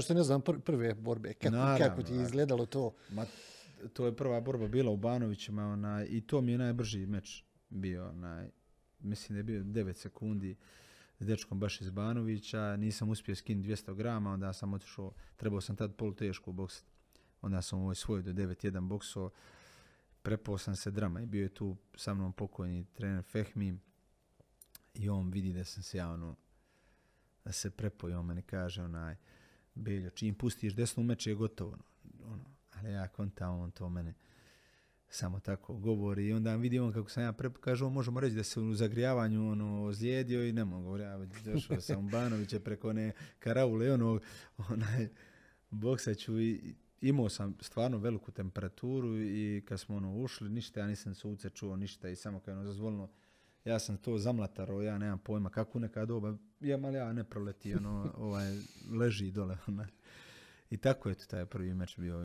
što ne znam prve borbe, kako, kako ti je izgledalo to? Ma, to je prva borba bila u Banovićima i to mi je najbrži meč bio. Onaj, mislim da je bio 9 sekundi s dečkom baš iz Banovića, nisam uspio skin 200 grama, onda sam otišao, trebao sam tad polu teško boksati. Onda sam ovoj svoj do 9-1 bokso, prepao sam se drama i bio je tu sa mnom pokojni trener Fehmi i on vidi da sam se javno da se meni kaže onaj, Beljo, čim pustiš desno meče je gotovo. Ono, ali ja konta on to mene samo tako govori i onda on kako sam ja prep, možemo reći da se u zagrijavanju ono zlijedio i ne mogu, ja došao sam Banoviće preko one karavule onog, onaj, boksaću i imao sam stvarno veliku temperaturu i kad smo ono ušli, ništa, ja nisam suce čuo ništa i samo kad je ono ja sam to zamlataro, ja nemam pojma kako neka doba, je mali ja ne proleti, ono, ovaj, leži dole. Ono. I tako je to taj prvi meč bio.